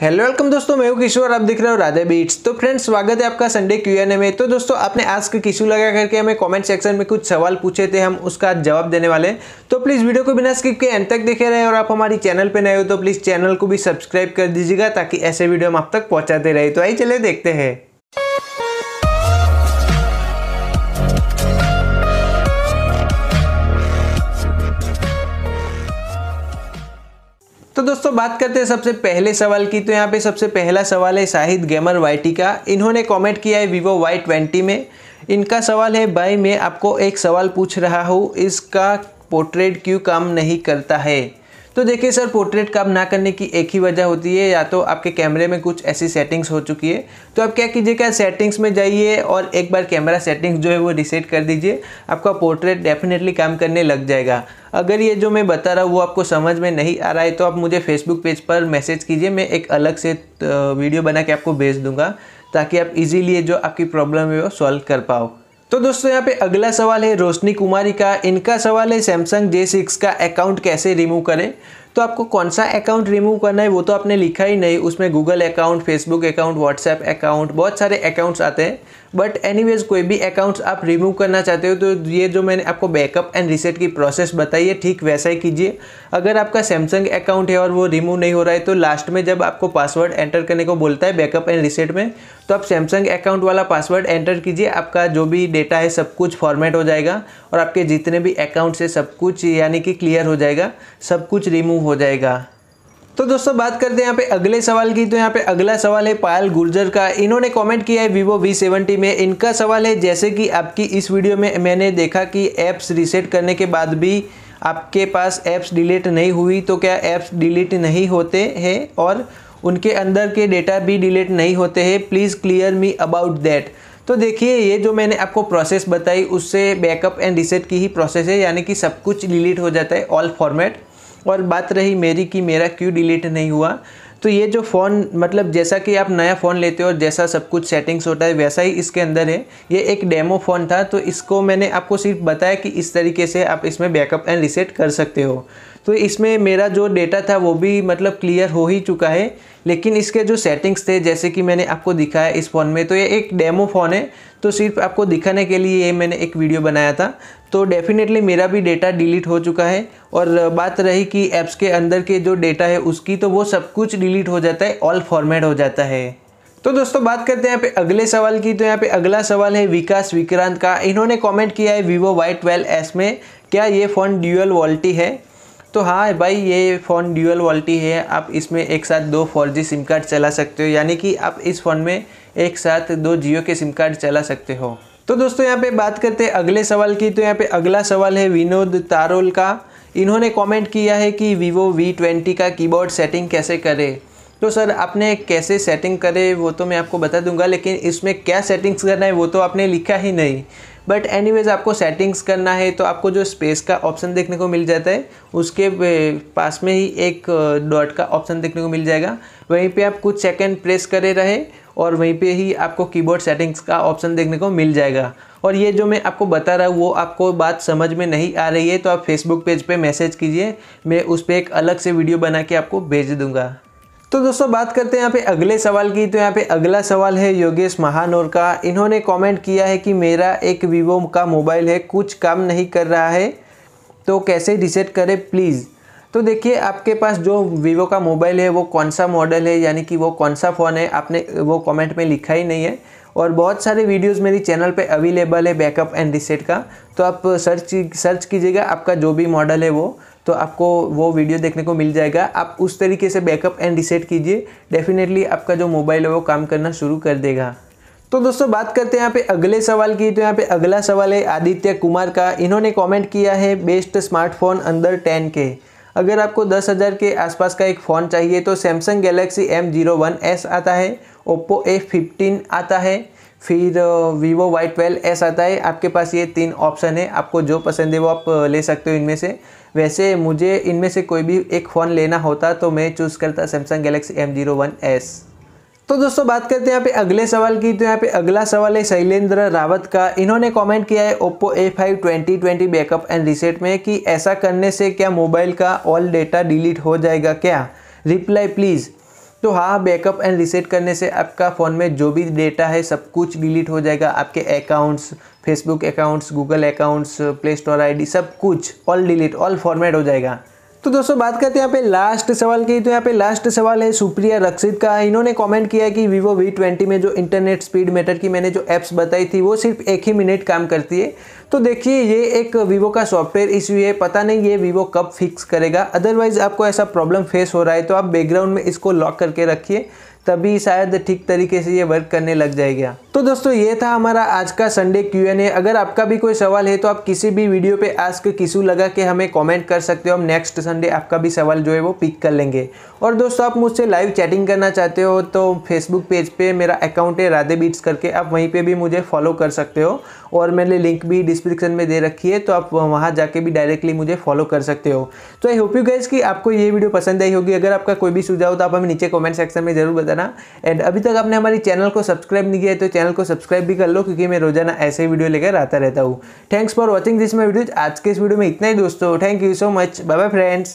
hello welcome दोस्तों मैं हूं किशोर आप देख रहे हो राधे बीट्स तो फ्रेंड्स स्वागत है आपका संडे क्यू एन ए में तो दोस्तों आपने आस्क किशू लगा करके हमें कमेंट सेक्शन में कुछ सवाल पूछे थे हम उसका जवाब देने वाले तो प्लीज़ वीडियो को बिना स्किप के एंड तक देखे रहे और आप हमारी चैनल पर नए हो तो प्लीज़ चैनल को भी सब्सक्राइब कर दीजिएगा ताकि ऐसे वीडियो हम आप तक पहुँचाते रहे तो आई चले देखते हैं दोस्तों बात करते हैं सबसे पहले सवाल की तो यहाँ पे सबसे पहला सवाल है शाहिद गेमर वाई का इन्होंने कमेंट किया है वीवो वाई ट्वेंटी में इनका सवाल है भाई मैं आपको एक सवाल पूछ रहा हूँ इसका पोर्ट्रेट क्यों काम नहीं करता है तो देखिए सर पोर्ट्रेट काम ना करने की एक ही वजह होती है या तो आपके कैमरे में कुछ ऐसी सेटिंग्स हो चुकी है तो आप क्या कीजिए क्या सेटिंग्स में जाइए और एक बार कैमरा सेटिंग्स जो है वो रिसेट कर दीजिए आपका पोर्ट्रेट डेफिनेटली काम करने लग जाएगा अगर ये जो मैं बता रहा हूँ वो आपको समझ में नहीं आ रहा है तो आप मुझे फेसबुक पेज पर मैसेज कीजिए मैं एक अलग से वीडियो बना के आपको भेज दूँगा ताकि आप इजीली ये जो आपकी प्रॉब्लम है वो सॉल्व कर पाओ तो दोस्तों यहाँ पे अगला सवाल है रोशनी कुमारी का इनका सवाल है सैमसंग जे सिक्स का अकाउंट कैसे रिमूव करें तो आपको कौन सा अकाउंट रिमूव करना है वो तो आपने लिखा ही नहीं उसमें Google account Facebook account WhatsApp account बहुत सारे अकाउंट्स आते हैं बट एनी कोई भी अकाउंट्स आप रिमूव करना चाहते हो तो ये जो मैंने आपको बैकअप एंड रिसेट की प्रोसेस बताई है ठीक वैसा ही कीजिए अगर आपका सैमसंग अकाउंट है और वो रिमूव नहीं हो रहा है तो लास्ट में जब आपको पासवर्ड एंटर करने को बोलता है बैकअप एंड रिसेट में तो आप सैमसंग अकाउंट वाला पासवर्ड एंटर कीजिए आपका जो भी डेटा है सब कुछ फॉर्मेट हो जाएगा और आपके जितने भी अकाउंट्स है सब कुछ यानी कि क्लियर हो जाएगा सब कुछ रिमूव हो जाएगा तो दोस्तों बात करते हैं यहाँ पे अगले सवाल की तो यहाँ पे अगला सवाल है पायल गुर्जर का इन्होंने कमेंट किया है वीवो वी सेवेंटी में इनका सवाल है जैसे कि आपकी इस वीडियो में मैंने देखा कि ऐप्स रिसेट करने के बाद भी आपके पास ऐप्स डिलीट नहीं हुई तो क्या ऐप्स डिलीट नहीं होते हैं और उनके अंदर के डेटा भी डिलीट नहीं होते हैं please clear me about that तो देखिए ये जो मैंने आपको प्रोसेस बताई उससे बैकअप एंड रिसेट की ही प्रोसेस है यानी कि सब कुछ डिलीट हो जाता है ऑल फॉर्मेट और बात रही मेरी कि मेरा क्यों डिलीट नहीं हुआ तो ये जो फ़ोन मतलब जैसा कि आप नया फ़ोन लेते हो और जैसा सब कुछ सेटिंग्स होता है वैसा ही इसके अंदर है ये एक डेमो फ़ोन था तो इसको मैंने आपको सिर्फ बताया कि इस तरीके से आप इसमें बैकअप एंड रिसेट कर सकते हो तो इसमें मेरा जो डेटा था वो भी मतलब क्लियर हो ही चुका है लेकिन इसके जो सेटिंग्स थे जैसे कि मैंने आपको दिखाया इस फ़ोन में तो ये एक डेमो फ़ोन है तो सिर्फ आपको दिखाने के लिए ये मैंने एक वीडियो बनाया था तो डेफिनेटली मेरा भी डेटा डिलीट हो चुका है और बात रही कि ऐप्स के अंदर के जो डेटा है उसकी तो वो सब कुछ डिलीट हो जाता है ऑल फॉर्मेट हो जाता है तो दोस्तों बात करते हैं यहाँ पे अगले सवाल की तो यहाँ पे अगला सवाल है विकास विक्रांत का इन्होंने कमेंट किया है वीवो वाई ट्वेल्व एस में क्या ये फ़ोन ड्यूअल वॉल्टी है तो हाँ भाई ये फ़ोन ड्यूअल वॉल्टी है आप इसमें एक साथ दो फोर सिम कार्ड चला सकते हो यानी कि आप इस फ़ोन में एक साथ दो जियो के सिम कार्ड चला सकते हो तो दोस्तों यहाँ पे बात करते हैं अगले सवाल की तो यहाँ पे अगला सवाल है विनोद तारोल का इन्होंने कमेंट किया है कि वीवो वी ट्वेंटी का कीबोर्ड सेटिंग कैसे करें तो सर आपने कैसे सेटिंग करे वो तो मैं आपको बता दूंगा लेकिन इसमें क्या सेटिंग्स करना है वो तो आपने लिखा ही नहीं बट एनीवेज आपको सेटिंग्स करना है तो आपको जो स्पेस का ऑप्शन देखने को मिल जाता है उसके पास में ही एक डॉट का ऑप्शन देखने को मिल जाएगा वहीं पे आप कुछ सेकंड प्रेस करे रहे और वहीं पे ही आपको कीबोर्ड सेटिंग्स का ऑप्शन देखने को मिल जाएगा और ये जो मैं आपको बता रहा हूँ वो आपको बात समझ में नहीं आ रही है तो आप फेसबुक पेज पे मैसेज कीजिए मैं उस पर एक अलग से वीडियो बना के आपको भेज दूँगा तो दोस्तों बात करते हैं यहाँ पे अगले सवाल की तो यहाँ पे अगला सवाल है योगेश महानोर का इन्होंने कमेंट किया है कि मेरा एक वीवो का मोबाइल है कुछ काम नहीं कर रहा है तो कैसे रिसेट करें प्लीज़ तो देखिए आपके पास जो वीवो का मोबाइल है वो कौन सा मॉडल है यानी कि वो कौन सा फ़ोन है आपने वो कॉमेंट में लिखा ही नहीं है और बहुत सारे वीडियोज़ मेरी चैनल पर अवेलेबल है बैकअप एंड रिसेट का तो आप सर्च सर्च कीजिएगा आपका जो भी मॉडल है वो तो आपको वो वीडियो देखने को मिल जाएगा आप उस तरीके से बैकअप एंड रिसेट कीजिए डेफिनेटली आपका जो मोबाइल है वो काम करना शुरू कर देगा तो दोस्तों बात करते हैं यहाँ पे अगले सवाल की तो यहाँ पे अगला सवाल है आदित्य कुमार का इन्होंने कमेंट किया है बेस्ट स्मार्टफोन अंदर टेन के अगर आपको दस हज़ार के आसपास का एक फ़ोन चाहिए तो Samsung Galaxy M zero one S आता है ओप्पो ए फिफ्टीन आता है फिर वीवो वाई ट्वेल्व एस आता है आपके पास ये तीन ऑप्शन है आपको जो पसंद है वो आप ले सकते हो इनमें से वैसे मुझे इनमें से कोई भी एक फ़ोन लेना होता तो मैं चूज़ करता Samsung Galaxy M zero one S तो दोस्तों बात करते हैं यहाँ पे अगले सवाल की तो यहाँ पे अगला सवाल है शैलेंद्र रावत का इन्होंने कमेंट किया है Oppo A five twenty twenty backup and reset में कि ऐसा करने से क्या मोबाइल का ऑल डेटा डिलीट हो जाएगा क्या रिप्लाई प्लीज़ तो हाँ बैकअप एंड रिसेट करने से आपका फ़ोन में जो भी डेटा है सब कुछ डिलीट हो जाएगा आपके accounts Facebook accounts Google accounts play store आई सब कुछ ऑल डिलीट ऑल फॉर्मेट हो जाएगा तो दोस्तों बात करते हैं यहाँ पे लास्ट सवाल की तो यहाँ पे लास्ट सवाल है सुप्रिया रक्षित का इन्होंने कमेंट किया कि वीवो वी ट्वेंटी में जो इंटरनेट स्पीड मेटर की मैंने जो ऐप्स बताई थी वो सिर्फ एक ही मिनट काम करती है तो देखिए ये एक वीवो का सॉफ्टवेयर इश्यू है पता नहीं ये वीवो कब फिक्स करेगा अदरवाइज आपको ऐसा प्रॉब्लम फेस हो रहा है तो आप बैकग्राउंड में इसको लॉक करके रखिए तभी शायद ठीक तरीके से ये वर्क करने लग जाएगा तो दोस्तों ये था हमारा आज का संडे क्यू एन ए अगर आपका भी कोई सवाल है तो आप किसी भी वीडियो पे आस्क किसू लगा के हमें कमेंट कर सकते हो हम नेक्स्ट संडे आपका भी सवाल जो है वो पिक कर लेंगे और दोस्तों आप मुझसे लाइव चैटिंग करना चाहते हो तो फेसबुक पेज पे मेरा अकाउंट है राधे बीट्स करके आप वहीं पर भी मुझे फॉलो कर सकते हो और मैंने लिंक भी डिस्क्रिप्शन में दे रखी है तो आप वहाँ जाके भी डायरेक्टली मुझे फॉलो कर सकते हो तो आई होप यू गाइज कि आपको ये वीडियो पसंद आई होगी अगर आपका कोई भी सुझाव तो आप हमें नीचे कॉमेंट सेक्शन में जरूर बताना एंड अभी तक आपने हमारी चैनल को सब्सक्राइब नहीं किया है तो चैनल चैनल को सब्सक्राइब भी कर लो क्योंकि मैं रोजाना ऐसे वीडियो लेकर आता रहता हूँ thanks for watching this my video आज के इस वीडियो में इतना ही दोस्तों thank you so much bye bye friends